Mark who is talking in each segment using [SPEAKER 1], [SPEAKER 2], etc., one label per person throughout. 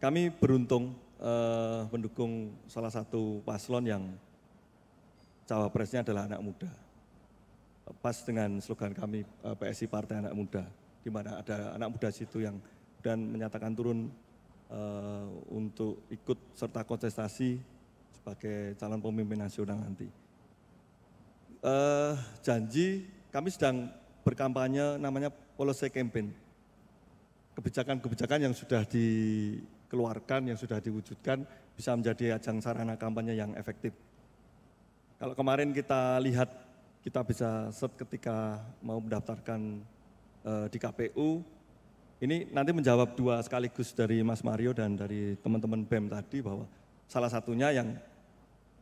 [SPEAKER 1] kami beruntung eh, mendukung salah satu paslon yang cawapresnya adalah anak muda. Pas dengan slogan kami eh, PSI Partai Anak Muda, di mana ada anak muda situ yang dan menyatakan turun eh, untuk ikut serta kontestasi sebagai calon pemimpin nasional nanti. Eh, janji kami sedang berkampanye namanya policy campaign. Kebijakan-kebijakan yang sudah di keluarkan, yang sudah diwujudkan bisa menjadi ajang sarana kampanye yang efektif. Kalau kemarin kita lihat kita bisa set ketika mau mendaftarkan e, di KPU, ini nanti menjawab dua sekaligus dari Mas Mario dan dari teman-teman BEM tadi bahwa salah satunya yang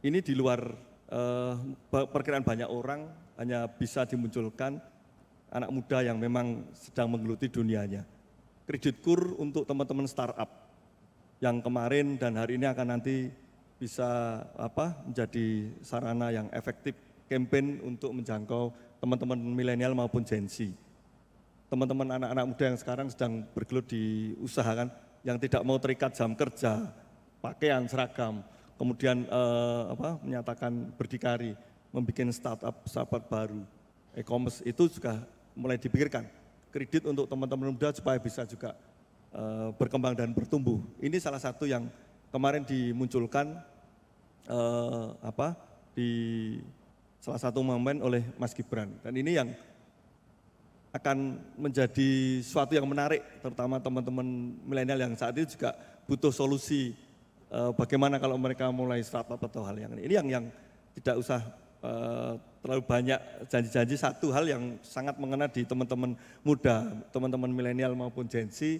[SPEAKER 1] ini di luar eh, perkiraan banyak orang hanya bisa dimunculkan anak muda yang memang sedang menggeluti dunianya. Kredit kur untuk teman-teman startup yang kemarin dan hari ini akan nanti bisa apa menjadi sarana yang efektif campaign untuk menjangkau teman-teman milenial maupun Gen Z. Teman-teman anak-anak muda yang sekarang sedang bergelut di usaha kan, yang tidak mau terikat jam kerja, pakaian, seragam, kemudian eh, apa, menyatakan berdikari, membuat startup startup baru, e-commerce itu juga mulai dipikirkan. Kredit untuk teman-teman muda supaya bisa juga Eh, berkembang dan bertumbuh. Ini salah satu yang kemarin dimunculkan uh, apa di salah satu momen oleh Mas Gibran. Dan ini yang akan menjadi suatu yang menarik, terutama teman-teman milenial yang saat itu juga butuh solusi uh, bagaimana kalau mereka mulai startup atau hal yang ini. Ini yang yang tidak usah uh, terlalu banyak janji-janji. Satu hal yang sangat mengena di teman-teman muda, teman-teman milenial maupun Gen Z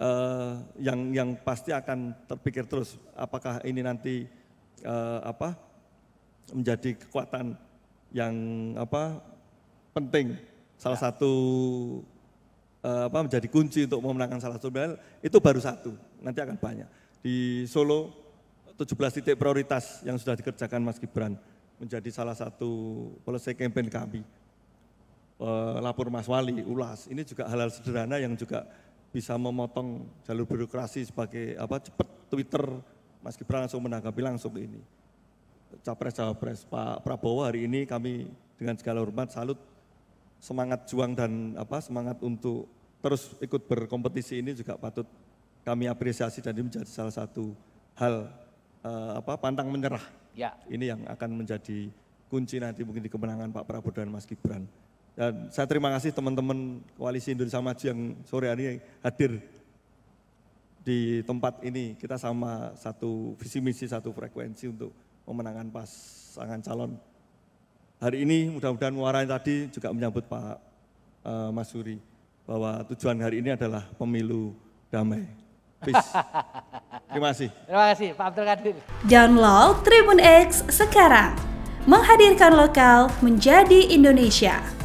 [SPEAKER 1] uh, yang yang pasti akan terpikir terus apakah ini nanti uh, apa menjadi kekuatan yang apa penting salah ya. satu uh, apa menjadi kunci untuk memenangkan salah satu battle itu baru satu nanti akan banyak di Solo 17 titik prioritas yang sudah dikerjakan Mas Gibran menjadi salah satu policy campaign kami lapor Mas Wali ulas ini juga hal-hal sederhana yang juga bisa memotong jalur birokrasi sebagai apa cepat Twitter Mas Gibran langsung menanggapi langsung ini. Capres-cawapres Pak Prabowo hari ini kami dengan segala hormat salut semangat juang dan apa semangat untuk terus ikut berkompetisi ini juga patut kami apresiasi dan ini menjadi salah satu hal eh, apa pantang menyerah. Ya. Ini yang akan menjadi kunci nanti mungkin di kemenangan Pak Prabowo dan Mas Gibran. Dan saya terima kasih teman-teman Koalisi Indonesia Maju yang sore hari ini hadir di tempat ini. Kita sama satu visi misi, satu frekuensi untuk memenangkan pasangan calon. Hari ini mudah-mudahan muara yang tadi juga menyambut Pak uh, Mas Suri bahwa tujuan hari ini adalah pemilu damai. Peace. Terima kasih. Terima
[SPEAKER 2] kasih Pak Abdul Kadir.
[SPEAKER 1] Download Tribun X sekarang. Menghadirkan lokal menjadi Indonesia.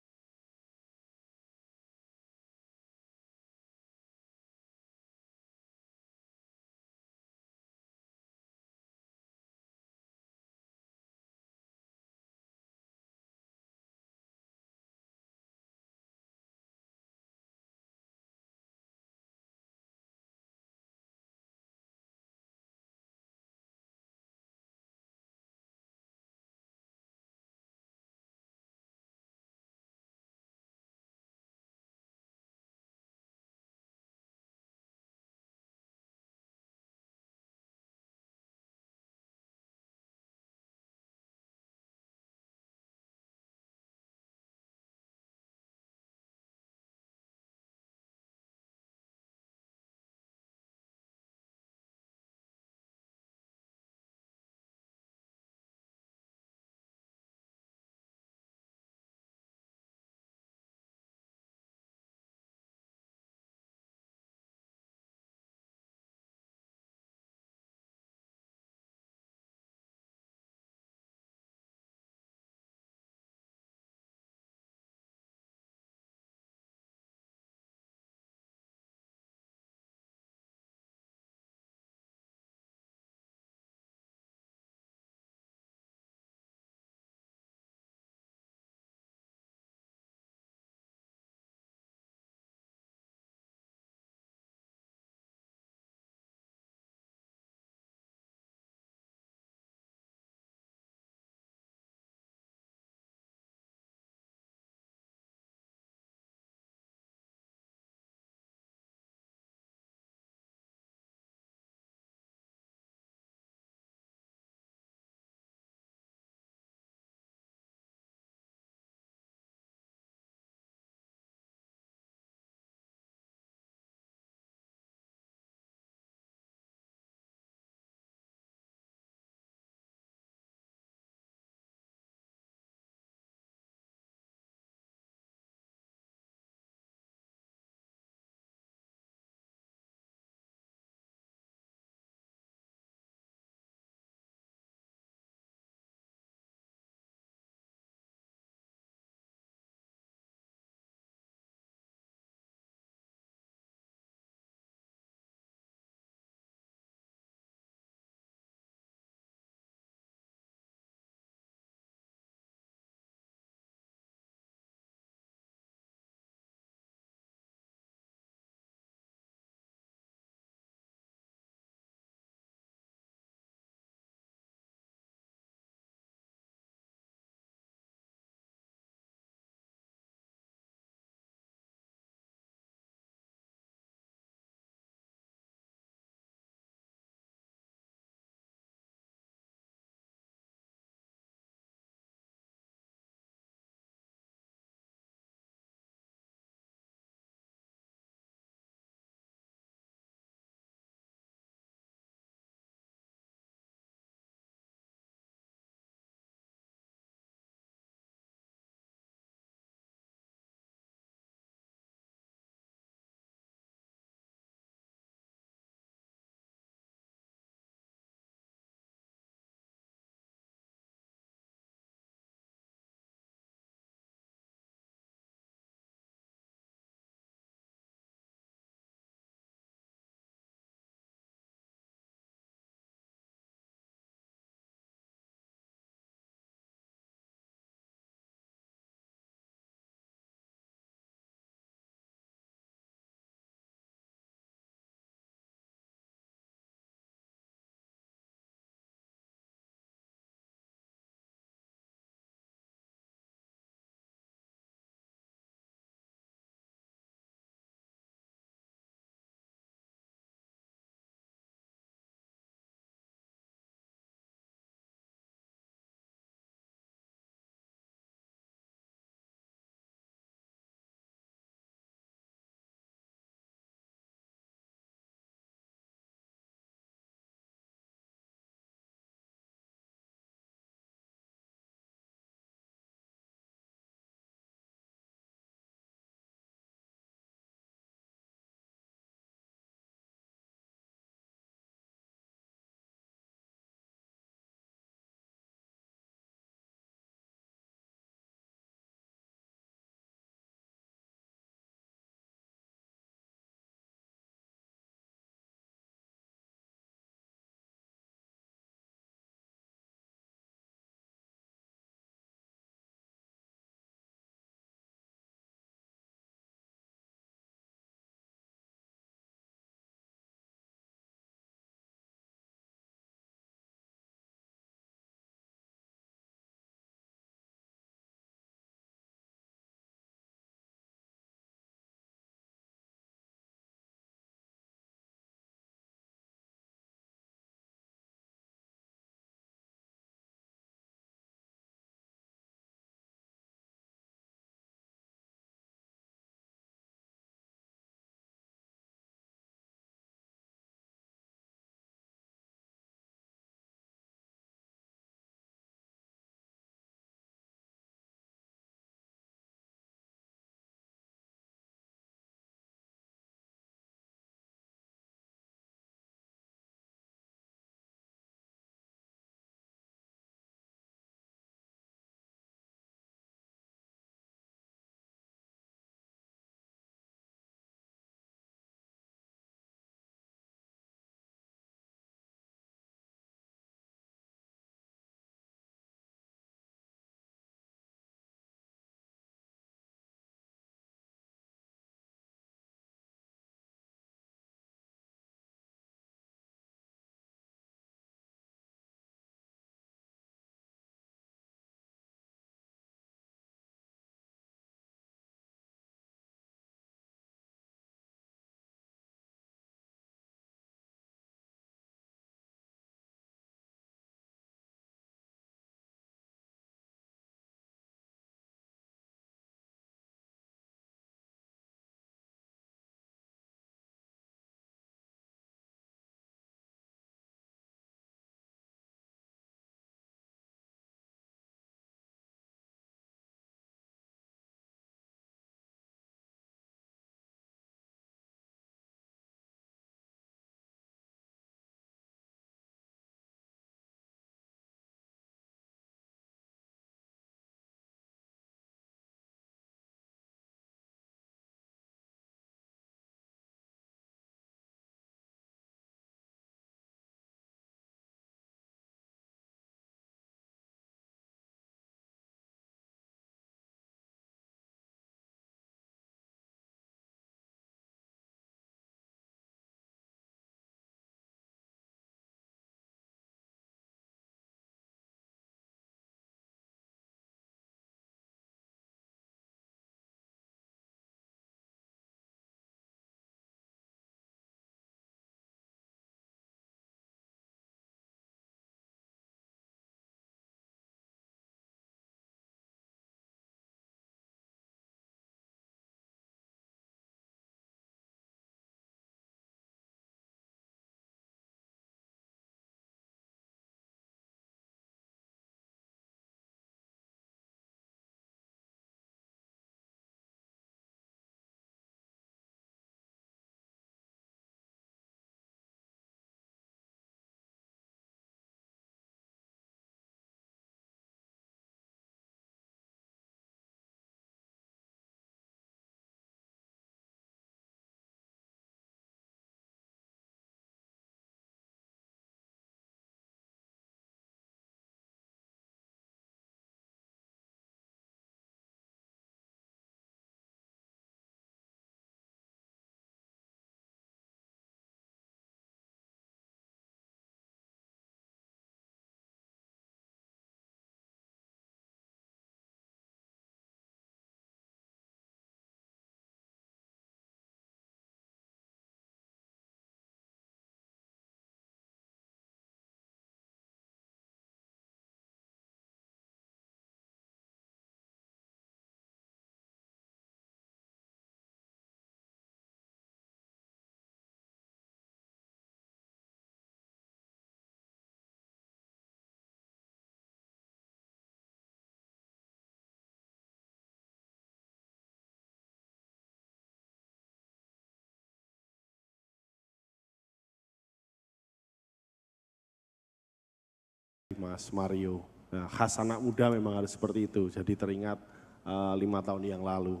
[SPEAKER 1] Mas Mario. Nah, khas anak muda memang harus
[SPEAKER 2] seperti itu. Jadi teringat eh, lima tahun yang lalu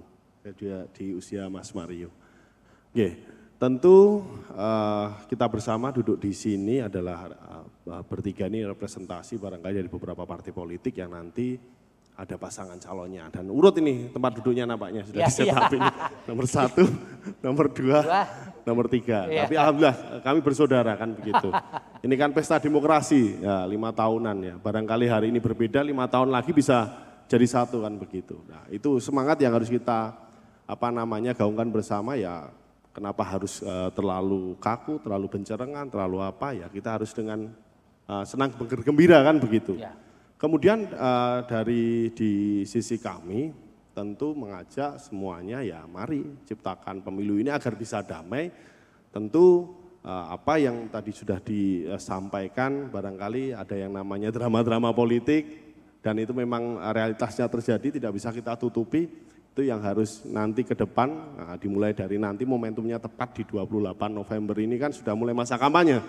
[SPEAKER 2] dia di usia Mas Mario. Oke, tentu uh, kita bersama duduk di sini adalah uh, bertiga ini representasi barangkali dari beberapa partai politik yang nanti ada pasangan calonnya dan urut ini tempat duduknya nampaknya sudah ya, nomor satu, nomor dua, dua. nomor tiga. Ya. Tapi alhamdulillah kami bersaudara kan begitu. ini kan pesta demokrasi ya lima tahunan ya. Barangkali hari ini berbeda lima tahun lagi bisa jadi satu kan begitu. Nah itu semangat yang harus kita apa namanya gaungkan bersama ya. Kenapa harus uh, terlalu kaku, terlalu bencerengan, terlalu apa ya kita harus dengan uh, senang bergembira kan begitu. Ya Kemudian uh, dari di sisi kami tentu mengajak semuanya ya mari ciptakan pemilu ini agar bisa damai. Tentu uh, apa yang tadi sudah disampaikan barangkali ada yang namanya drama-drama politik dan itu memang realitasnya terjadi tidak bisa kita tutupi. Itu yang harus nanti ke depan nah, dimulai dari nanti momentumnya tepat di 28 November ini kan sudah mulai masa kampanye.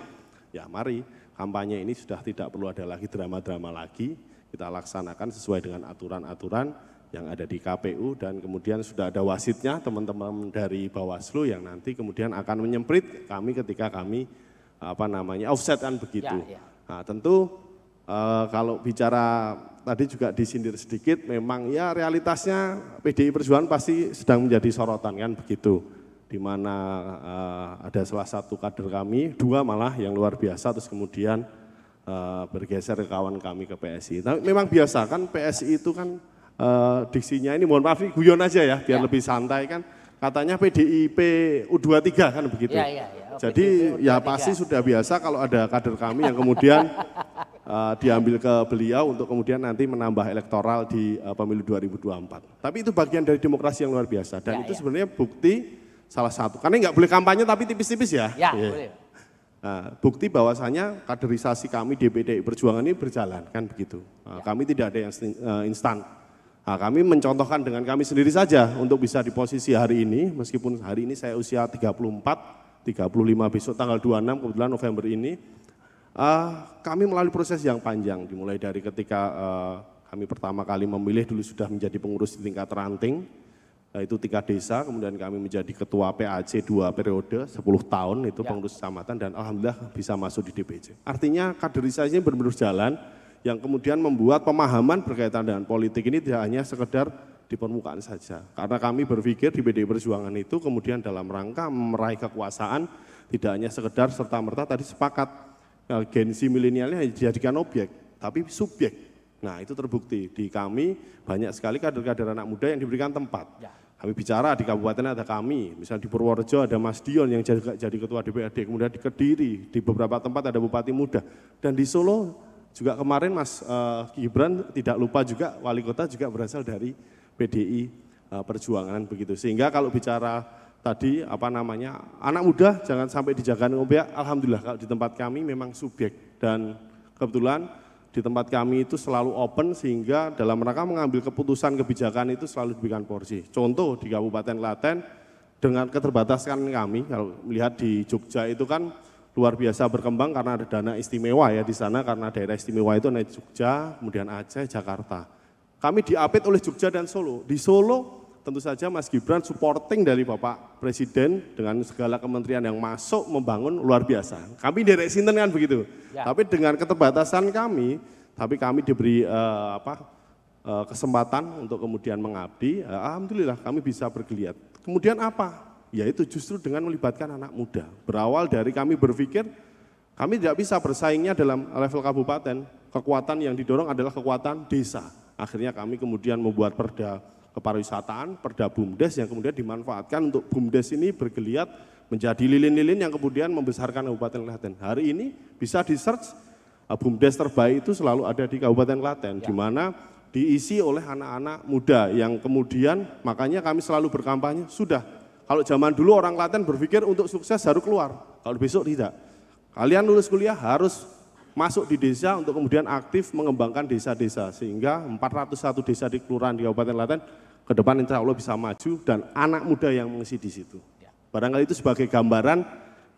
[SPEAKER 2] Ya mari kampanye ini sudah tidak perlu ada lagi drama-drama lagi, kita laksanakan sesuai dengan aturan-aturan yang ada di KPU dan kemudian sudah ada wasitnya teman-teman dari Bawaslu yang nanti kemudian akan menyemprit kami ketika kami apa namanya offset kan begitu. Ya, ya. Nah, tentu e, kalau bicara tadi juga disindir sedikit memang ya realitasnya PDI Perjuangan pasti sedang menjadi sorotan kan begitu di mana uh, ada salah satu kader kami, dua malah yang luar biasa, terus kemudian uh, bergeser ke kawan kami ke PSI. Tapi nah, memang biasa kan PSI itu kan uh, diksinya ini, mohon maaf ini guyon aja ya, biar ya. lebih santai kan. Katanya PDIP U23 kan begitu. Ya, ya, ya. Oh, Jadi PDIP ya pasti sudah biasa kalau ada kader kami yang kemudian uh, diambil ke beliau untuk kemudian nanti menambah elektoral di uh, pemilu 2024. Tapi itu bagian dari demokrasi yang luar biasa dan ya, itu ya. sebenarnya bukti Salah satu. Karena nggak boleh kampanye tapi tipis-tipis ya. Ya, yeah. boleh. Nah, bukti bahwasannya kaderisasi kami di PDI Perjuangan ini berjalan kan begitu. Nah, ya. Kami tidak ada yang eh, instan. Nah, kami mencontohkan dengan kami sendiri saja untuk bisa di posisi hari ini, meskipun hari ini saya usia 34, 35 besok tanggal 26 kebetulan November ini, uh, kami melalui proses yang panjang, dimulai dari ketika uh, kami pertama kali memilih dulu sudah menjadi pengurus di tingkat ranting, Nah, itu tiga desa, kemudian kami menjadi ketua PAC dua periode, 10 tahun itu ya. pengurus kecamatan dan alhamdulillah bisa masuk di DPC. Artinya kaderisasi benar-benar jalan yang kemudian membuat pemahaman berkaitan dengan politik ini tidak hanya sekedar di permukaan saja. Karena kami berpikir di PDI Perjuangan itu kemudian dalam rangka meraih kekuasaan tidak hanya sekedar serta merta tadi sepakat eh, gensi milenialnya dijadikan objek, tapi subjek Nah itu terbukti di kami banyak sekali kader-kader anak muda yang diberikan tempat. Ya. Kami bicara di kabupaten ada kami, misal di Purworejo ada Mas Dion yang jadi, jadi ketua DPRD, kemudian di Kediri, di beberapa tempat ada bupati muda. Dan di Solo juga kemarin Mas uh, Gibran tidak lupa juga wali kota juga berasal dari PDI uh, eh, Perjuangan begitu. Sehingga kalau bicara tadi apa namanya anak muda jangan sampai dijaga ngobek. Alhamdulillah kalau di tempat kami memang subjek dan kebetulan di tempat kami itu selalu open sehingga dalam rangka mengambil keputusan kebijakan itu selalu diberikan porsi. Contoh di Kabupaten Klaten dengan keterbatasan kami kalau melihat di Jogja itu kan luar biasa berkembang karena ada dana istimewa ya di sana karena daerah istimewa itu ada Jogja, kemudian Aceh, Jakarta. Kami diapit oleh Jogja dan Solo. Di Solo tentu saja Mas Gibran supporting dari Bapak Presiden dengan segala kementerian yang masuk membangun luar biasa. Kami direk Sinten kan begitu. Ya. Tapi dengan keterbatasan kami, tapi kami diberi uh, apa uh, kesempatan untuk kemudian mengabdi. Uh, Alhamdulillah kami bisa bergeliat. Kemudian apa? Yaitu justru dengan melibatkan anak muda. Berawal dari kami berpikir kami tidak bisa bersaingnya dalam level kabupaten. Kekuatan yang didorong adalah kekuatan desa. Akhirnya kami kemudian membuat perda kepariwisataan, perda BUMDes yang kemudian dimanfaatkan untuk BUMDes ini bergeliat menjadi lilin-lilin yang kemudian membesarkan Kabupaten Klaten. Hari ini bisa di search uh, BUMDes terbaik itu selalu ada di Kabupaten Klaten, ya. di mana diisi oleh anak-anak muda yang kemudian makanya kami selalu berkampanye sudah kalau zaman dulu orang Klaten berpikir untuk sukses harus keluar kalau besok tidak kalian lulus kuliah harus masuk di desa untuk kemudian aktif mengembangkan desa-desa sehingga 401 desa di kelurahan di Kabupaten Klaten ke depan insya Allah bisa maju dan anak muda yang mengisi di situ. Ya. Barangkali itu sebagai gambaran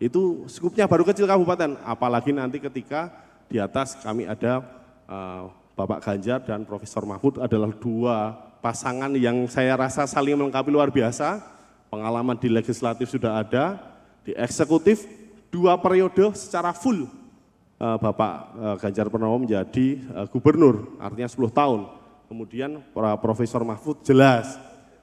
[SPEAKER 2] itu skupnya baru kecil kabupaten, apalagi nanti ketika di atas kami ada uh, Bapak Ganjar dan Profesor Mahfud adalah dua pasangan yang saya rasa saling melengkapi luar biasa. Pengalaman di legislatif sudah ada, di eksekutif dua periode secara full Eh, Bapak eh, Ganjar Pranowo menjadi eh, gubernur, artinya 10 tahun. Kemudian para Profesor Mahfud jelas,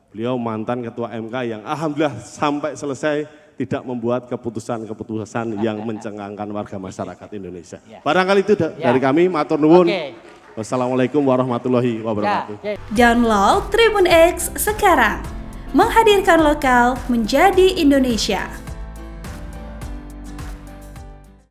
[SPEAKER 2] beliau mantan ketua MK yang alhamdulillah sampai selesai tidak membuat keputusan-keputusan yang mencengangkan warga masyarakat Indonesia. Ya. Barangkali itu ya. dari kami, matur nuwun. Wassalamualaikum warahmatullahi ya. wabarakatuh.
[SPEAKER 1] Download Tribun X sekarang. Menghadirkan lokal menjadi Indonesia.